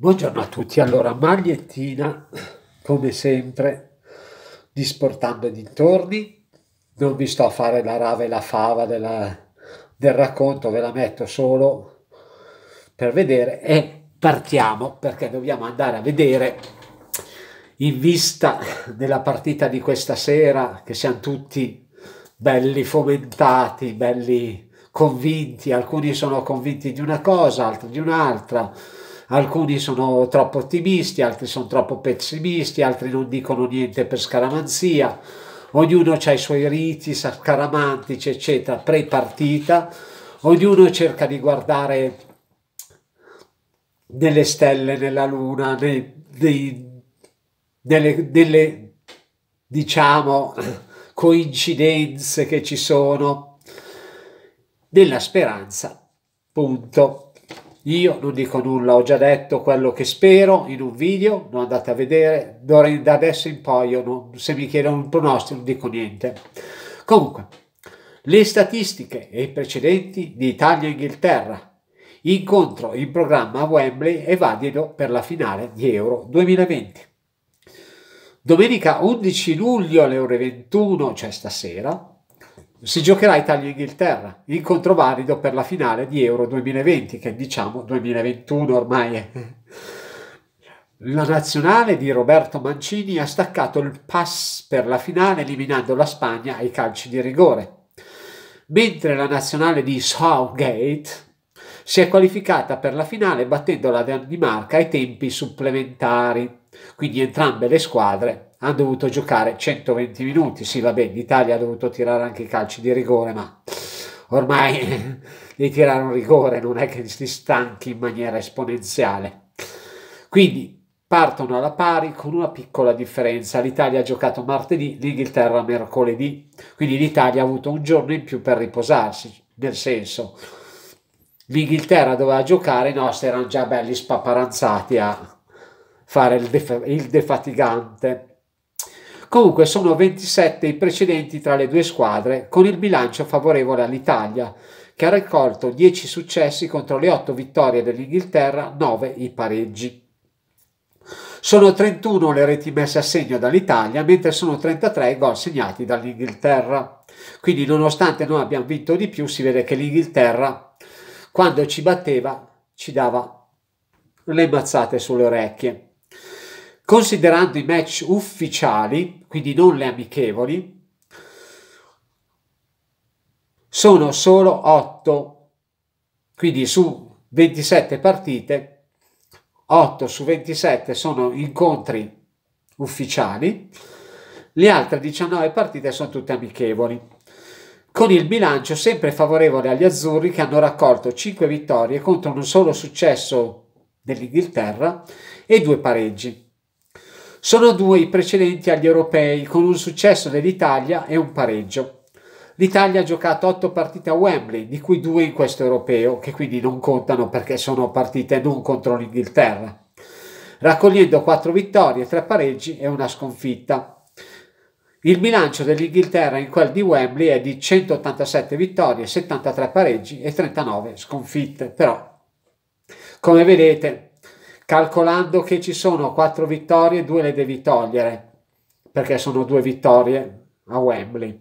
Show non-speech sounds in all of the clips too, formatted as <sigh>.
Buongiorno a tutti, allora magliettina come sempre di Sportando dintorni, non vi sto a fare la rave e la fava della, del racconto, ve la metto solo per vedere e partiamo perché dobbiamo andare a vedere in vista della partita di questa sera che siamo tutti belli fomentati, belli convinti, alcuni sono convinti di una cosa, altri di un'altra alcuni sono troppo ottimisti, altri sono troppo pessimisti, altri non dicono niente per scaramanzia, ognuno ha i suoi riti scaramantici, eccetera, pre-partita, ognuno cerca di guardare nelle stelle, nella luna, nei, nei, nelle, nelle, diciamo, coincidenze che ci sono, nella speranza, punto io non dico nulla, ho già detto quello che spero in un video, lo andate a vedere, da adesso in poi io non, se mi chiedono un pronostico non dico niente. Comunque, le statistiche e i precedenti di Italia e Inghilterra, incontro in programma a Wembley e valido per la finale di Euro 2020. Domenica 11 luglio alle ore 21, cioè stasera, si giocherà Italia-Inghilterra, incontro valido per la finale di Euro 2020, che diciamo 2021 ormai è. La nazionale di Roberto Mancini ha staccato il pass per la finale eliminando la Spagna ai calci di rigore, mentre la nazionale di Southgate si è qualificata per la finale battendo la Danimarca ai tempi supplementari, quindi entrambe le squadre hanno dovuto giocare 120 minuti. Sì, va bene, l'Italia ha dovuto tirare anche i calci di rigore, ma ormai <laughs> di tirare un rigore non è che si stanchi in maniera esponenziale. Quindi partono alla pari con una piccola differenza. L'Italia ha giocato martedì, l'Inghilterra mercoledì, quindi l'Italia ha avuto un giorno in più per riposarsi, nel senso l'Inghilterra doveva giocare, i nostri erano già belli spaparanzati a fare il, def- il defatigante. Comunque sono 27 i precedenti tra le due squadre, con il bilancio favorevole all'Italia, che ha raccolto 10 successi contro le 8 vittorie dell'Inghilterra, 9 i pareggi. Sono 31 le reti messe a segno dall'Italia, mentre sono 33 i gol segnati dall'Inghilterra. Quindi nonostante noi abbiamo vinto di più, si vede che l'Inghilterra, quando ci batteva, ci dava le mazzate sulle orecchie. Considerando i match ufficiali, quindi non le amichevoli, sono solo 8, quindi su 27 partite, 8 su 27 sono incontri ufficiali, le altre 19 partite sono tutte amichevoli, con il bilancio sempre favorevole agli azzurri che hanno raccolto 5 vittorie contro un solo successo dell'Inghilterra e due pareggi. Sono due i precedenti agli europei, con un successo dell'Italia e un pareggio. L'Italia ha giocato otto partite a Wembley, di cui due in questo europeo, che quindi non contano perché sono partite non contro l'Inghilterra, raccogliendo quattro vittorie, tre pareggi e una sconfitta. Il bilancio dell'Inghilterra in quel di Wembley è di 187 vittorie, 73 pareggi e 39 sconfitte, però come vedete calcolando che ci sono quattro vittorie, due le devi togliere, perché sono due vittorie a Wembley.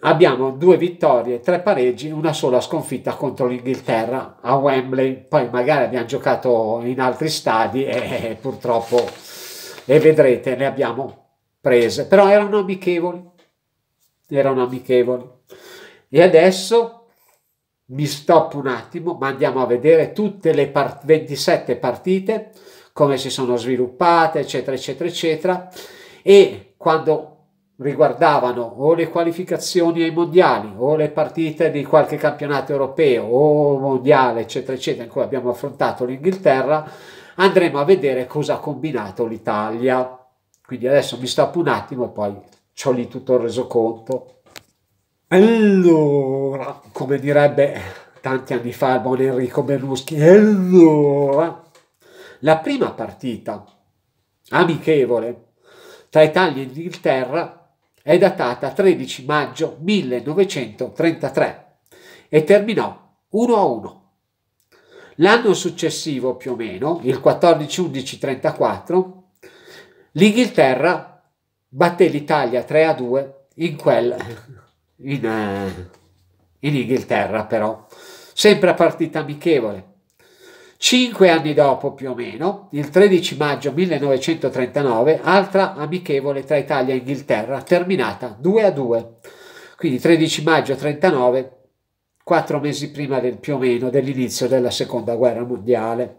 Abbiamo due vittorie, tre pareggi, una sola sconfitta contro l'Inghilterra a Wembley, poi magari abbiamo giocato in altri stadi e purtroppo, le vedrete, ne abbiamo prese, però erano amichevoli, erano amichevoli. E adesso mi stop un attimo, ma andiamo a vedere tutte le part 27 partite, come si sono sviluppate, eccetera, eccetera, eccetera. E quando riguardavano o le qualificazioni ai mondiali o le partite di qualche campionato europeo o mondiale, eccetera, eccetera, in cui abbiamo affrontato l'Inghilterra, andremo a vedere cosa ha combinato l'Italia. Quindi adesso mi stop un attimo e poi ho lì tutto il resoconto. Allora, come direbbe tanti anni fa il buon Enrico Berluschi, allora, la prima partita amichevole tra Italia e Inghilterra è datata 13 maggio 1933 e terminò 1 a 1. L'anno successivo, più o meno, il 14-11-34, l'Inghilterra batté l'Italia 3 a 2 in quel in, eh, in Inghilterra però, sempre a partita amichevole. Cinque anni dopo, più o meno, il 13 maggio 1939, altra amichevole tra Italia e Inghilterra, terminata 2 a 2. Quindi 13 maggio 1939, quattro mesi prima del, più o meno dell'inizio della seconda guerra mondiale.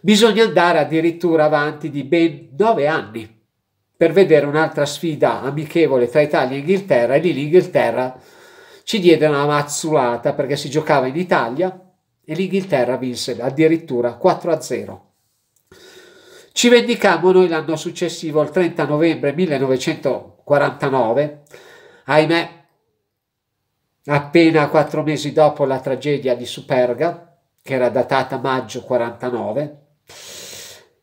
Bisogna andare addirittura avanti di ben nove anni per vedere un'altra sfida amichevole tra Italia e Inghilterra e lì l'Inghilterra ci diede una mazzulata perché si giocava in Italia e l'Inghilterra vinse addirittura 4 a 0. Ci vendicammo noi l'anno successivo, il 30 novembre 1949, ahimè, appena quattro mesi dopo la tragedia di Superga, che era datata maggio 49,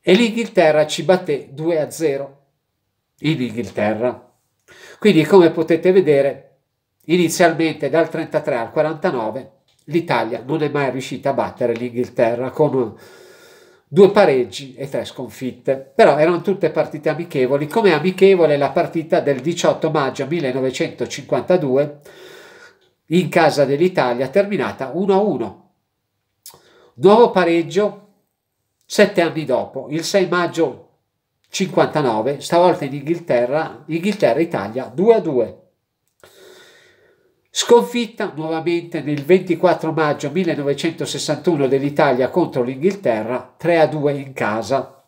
e l'Inghilterra ci batté 2 a 0 in Inghilterra. Quindi come potete vedere, inizialmente dal 33 al 49 l'Italia non è mai riuscita a battere l'Inghilterra con due pareggi e tre sconfitte. Però erano tutte partite amichevoli, come amichevole la partita del 18 maggio 1952 in casa dell'Italia terminata 1-1. Nuovo pareggio sette anni dopo, il 6 maggio 59, stavolta in Inghilterra, Inghilterra-Italia 2 a 2. Sconfitta nuovamente nel 24 maggio 1961 dell'Italia contro l'Inghilterra 3 a 2 in casa.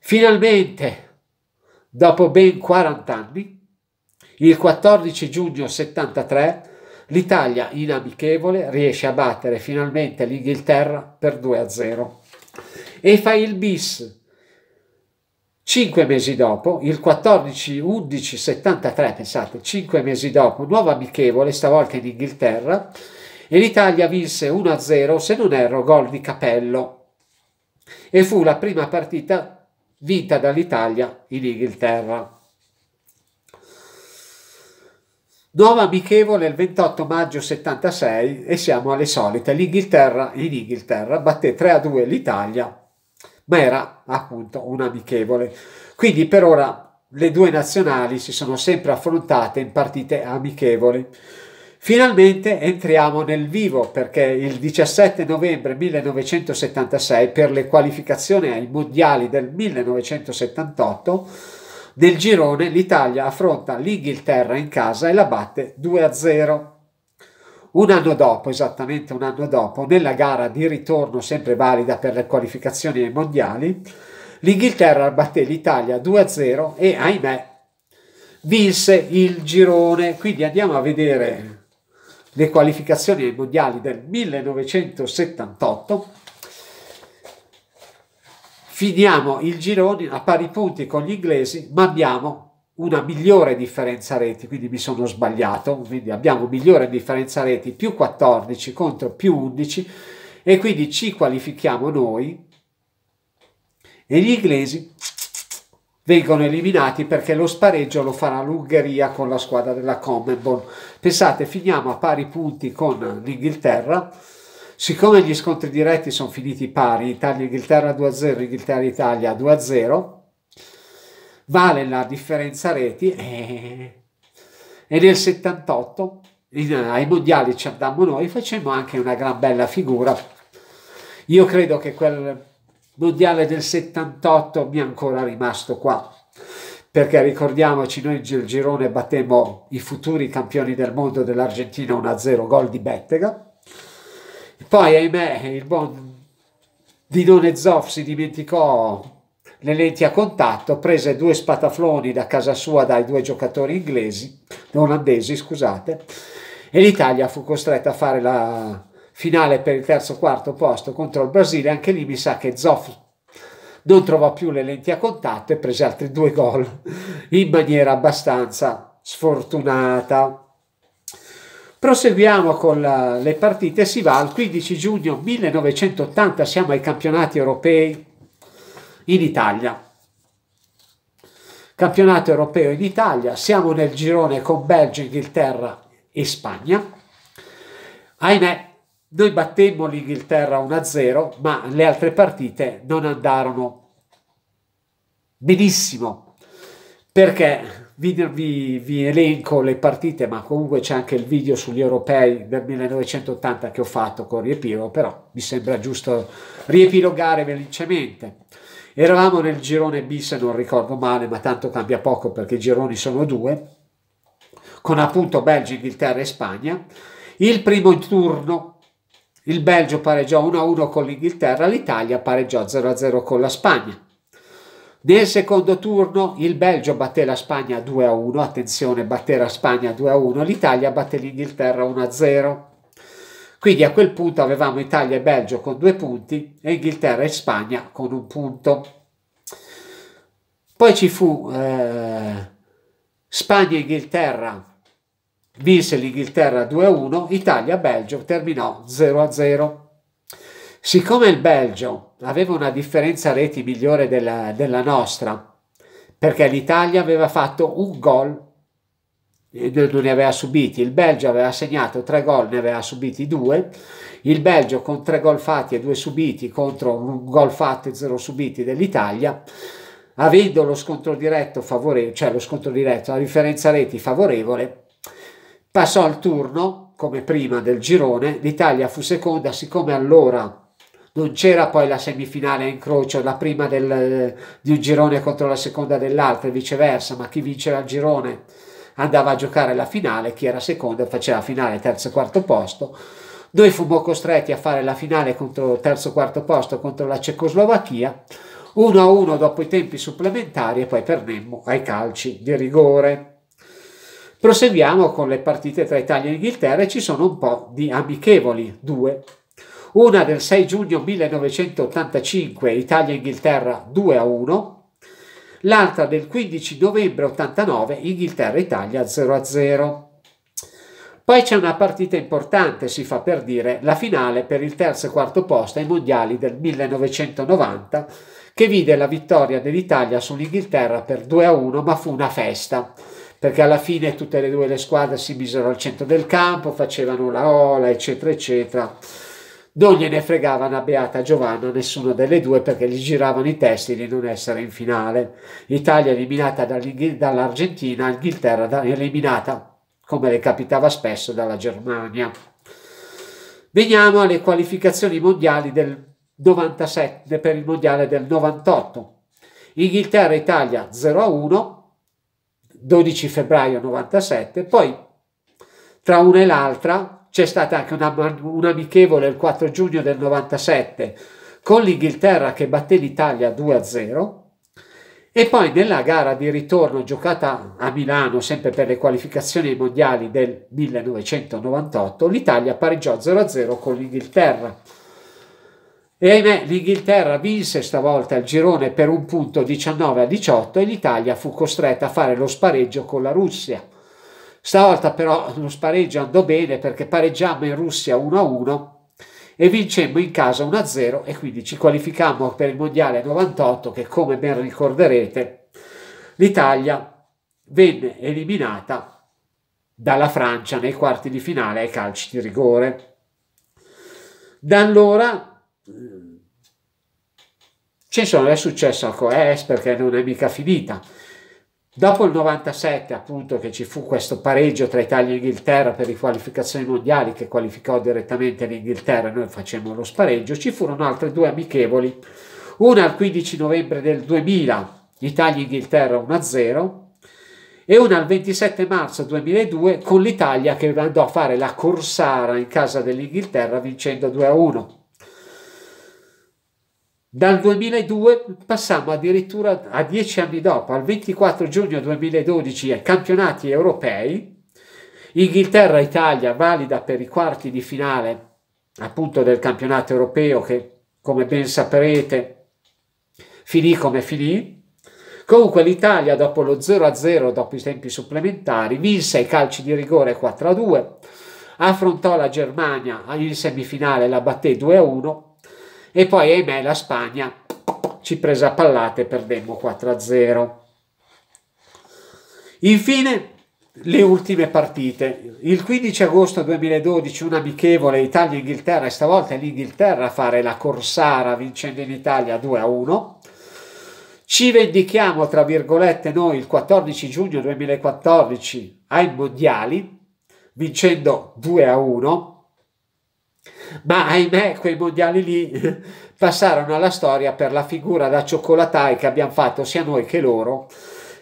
Finalmente, dopo ben 40 anni, il 14 giugno 73, l'Italia in amichevole riesce a battere finalmente l'Inghilterra per 2 a 0 e fa il bis Cinque mesi dopo, il 14-11-73, pensate, cinque mesi dopo, nuova amichevole, stavolta in Inghilterra, e l'Italia vinse 1-0, se non erro, gol di Capello. E fu la prima partita vinta dall'Italia in Inghilterra. Nuova amichevole il 28 maggio 76 e siamo alle solite. L'Inghilterra in Inghilterra batté 3-2 l'Italia ma era appunto un amichevole. Quindi per ora le due nazionali si sono sempre affrontate in partite amichevoli. Finalmente entriamo nel vivo perché il 17 novembre 1976 per le qualificazioni ai mondiali del 1978 nel girone l'Italia affronta l'Inghilterra in casa e la batte 2-0. Un anno dopo, esattamente un anno dopo, nella gara di ritorno sempre valida per le qualificazioni ai mondiali, l'Inghilterra batté l'Italia 2-0 e ahimè vinse il girone. Quindi andiamo a vedere le qualificazioni ai mondiali del 1978. Finiamo il girone a pari punti con gli inglesi, ma abbiamo una migliore differenza reti, quindi mi sono sbagliato, quindi abbiamo migliore differenza reti più 14 contro più 11 e quindi ci qualifichiamo noi e gli inglesi vengono eliminati perché lo spareggio lo farà l'Ungheria con la squadra della Commonwealth. Pensate, finiamo a pari punti con l'Inghilterra, siccome gli scontri diretti sono finiti pari, Italia-Inghilterra 2-0, Inghilterra-Italia 2-0, vale la differenza reti e, eh. e nel 78 in, ai mondiali ci andammo noi, facemmo anche una gran bella figura. Io credo che quel mondiale del 78 mi è ancora rimasto qua, perché ricordiamoci noi nel girone battemmo i futuri campioni del mondo dell'Argentina 1-0 gol di Bettega. Poi ahimè il buon Didone Zoff si dimenticò le lenti a contatto, prese due spatafloni da casa sua dai due giocatori inglesi, olandesi, scusate, e l'Italia fu costretta a fare la finale per il terzo quarto posto contro il Brasile, anche lì mi sa che Zoff non trovò più le lenti a contatto e prese altri due gol in maniera abbastanza sfortunata. Proseguiamo con la, le partite, si va al 15 giugno 1980, siamo ai campionati europei in Italia. Campionato europeo in Italia, siamo nel girone con Belgio, Inghilterra e Spagna. Ahimè, noi battemmo l'Inghilterra 1-0, ma le altre partite non andarono benissimo, perché vi, vi, vi elenco le partite, ma comunque c'è anche il video sugli europei del 1980 che ho fatto con Riepilogo, però mi sembra giusto riepilogare velocemente. Eravamo nel girone B, se non ricordo male, ma tanto cambia poco perché i gironi sono due, con appunto Belgio, Inghilterra e Spagna. Il primo turno il Belgio pareggiò 1-1 con l'Inghilterra, l'Italia pareggiò 0-0 con la Spagna. Nel secondo turno il Belgio batté la Spagna 2-1, attenzione, batté la Spagna 2-1, l'Italia batté l'Inghilterra 1-0. Quindi a quel punto avevamo Italia e Belgio con due punti e Inghilterra e Spagna con un punto. Poi ci fu eh, Spagna e Inghilterra, vinse l'Inghilterra 2-1, Italia-Belgio e terminò 0-0. Siccome il Belgio aveva una differenza reti migliore della, della nostra, perché l'Italia aveva fatto un gol non ne aveva subiti, il Belgio aveva segnato tre gol, ne aveva subiti due, il Belgio con tre gol fatti e due subiti contro un gol fatto e zero subiti dell'Italia, avendo lo scontro diretto favorevole, cioè lo scontro diretto, la differenza reti favorevole, passò al turno come prima del girone, l'Italia fu seconda siccome allora non c'era poi la semifinale a incrocio, la prima del, di un girone contro la seconda dell'altro e viceversa, ma chi vinceva il girone andava a giocare la finale, chi era secondo faceva finale terzo e quarto posto. Noi fummo costretti a fare la finale contro il terzo e quarto posto contro la Cecoslovacchia, 1-1 a dopo i tempi supplementari e poi perdemmo ai calci di rigore. Proseguiamo con le partite tra Italia e Inghilterra e ci sono un po' di amichevoli, due. Una del 6 giugno 1985 Italia-Inghilterra 2-1, a l'altra del 15 novembre 89 Inghilterra-Italia 0-0. Poi c'è una partita importante, si fa per dire, la finale per il terzo e quarto posto ai mondiali del 1990, che vide la vittoria dell'Italia sull'Inghilterra per 2-1, ma fu una festa, perché alla fine tutte e due le squadre si misero al centro del campo, facevano la ola, eccetera, eccetera non gliene fregava una beata Giovanna nessuna delle due perché gli giravano i testi di non essere in finale. Italia eliminata dall'Argentina, Inghilterra eliminata, come le capitava spesso, dalla Germania. Veniamo alle qualificazioni mondiali del 97 per il mondiale del 98. Inghilterra-Italia 0-1, 12 febbraio 97, poi tra una e l'altra c'è stata anche un'amichevole il 4 giugno del 97 con l'Inghilterra che batté l'Italia 2-0 e poi nella gara di ritorno giocata a Milano sempre per le qualificazioni mondiali del 1998 l'Italia pareggiò 0-0 con l'Inghilterra. E ahimè, l'Inghilterra vinse stavolta il girone per un punto 19 a 18 e l'Italia fu costretta a fare lo spareggio con la Russia. Stavolta però non spareggia andò bene perché pareggiammo in Russia 1-1 e vincemmo in casa 1-0 e quindi ci qualificammo per il Mondiale 98 che come ben ricorderete l'Italia venne eliminata dalla Francia nei quarti di finale ai calci di rigore. Da allora eh, ci sono, è successo a Coes eh, perché non è mica finita Dopo il 97, appunto, che ci fu questo pareggio tra Italia e Inghilterra per le qualificazioni mondiali che qualificò direttamente l'Inghilterra, noi facemmo lo spareggio, ci furono altre due amichevoli, una il 15 novembre del 2000, Italia-Inghilterra 1-0, e una il 27 marzo 2002 con l'Italia che andò a fare la Corsara in casa dell'Inghilterra vincendo 2-1. Dal 2002 passiamo addirittura a dieci anni dopo, al 24 giugno 2012, ai campionati europei, Inghilterra-Italia valida per i quarti di finale appunto del campionato europeo che come ben saprete finì come finì. Comunque l'Italia dopo lo 0-0 dopo i tempi supplementari vinse i calci di rigore 4-2, affrontò la Germania in semifinale la batté 2-1 e poi ahimè la Spagna ci presa a pallate e perdemmo 4-0. Infine le ultime partite. Il 15 agosto 2012 un amichevole Italia-Inghilterra e stavolta è l'Inghilterra a fare la Corsara vincendo in Italia 2-1. Ci vendichiamo, tra virgolette, noi il 14 giugno 2014 ai mondiali, vincendo 2 a 1 ma ahimè quei mondiali lì <laughs> passarono alla storia per la figura da cioccolatai che abbiamo fatto sia noi che loro,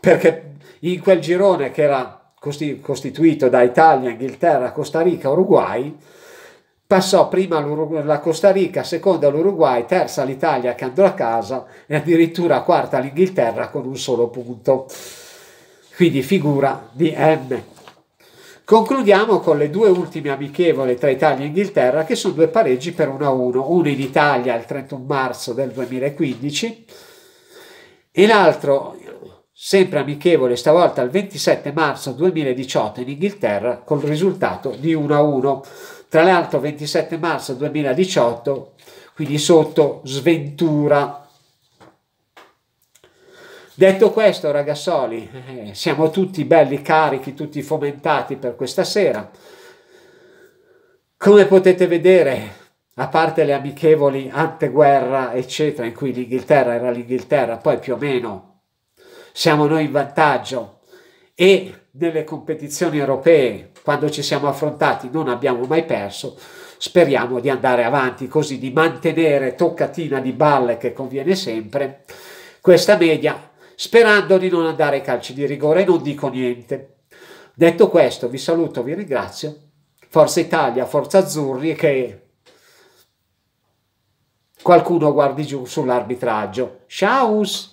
perché in quel girone che era costituito da Italia, Inghilterra, Costa Rica, Uruguay, passò prima la Costa Rica, seconda l'Uruguay, terza l'Italia che andò a casa e addirittura quarta l'Inghilterra con un solo punto. Quindi figura di M. Concludiamo con le due ultime amichevole tra Italia e Inghilterra che sono due pareggi per 1-1, uno in Italia il 31 marzo del 2015 e l'altro sempre amichevole stavolta il 27 marzo 2018 in Inghilterra col risultato di 1-1. Tra l'altro 27 marzo 2018, quindi sotto sventura Detto questo, ragazzoli, eh, siamo tutti belli carichi, tutti fomentati per questa sera. Come potete vedere, a parte le amichevoli anteguerra, eccetera, in cui l'Inghilterra era l'Inghilterra, poi più o meno siamo noi in vantaggio e nelle competizioni europee, quando ci siamo affrontati, non abbiamo mai perso. Speriamo di andare avanti così, di mantenere toccatina di balle che conviene sempre questa media sperando di non andare ai calci di rigore, non dico niente. Detto questo, vi saluto, vi ringrazio. Forza Italia, Forza Azzurri, e che qualcuno guardi giù sull'arbitraggio. Ciao!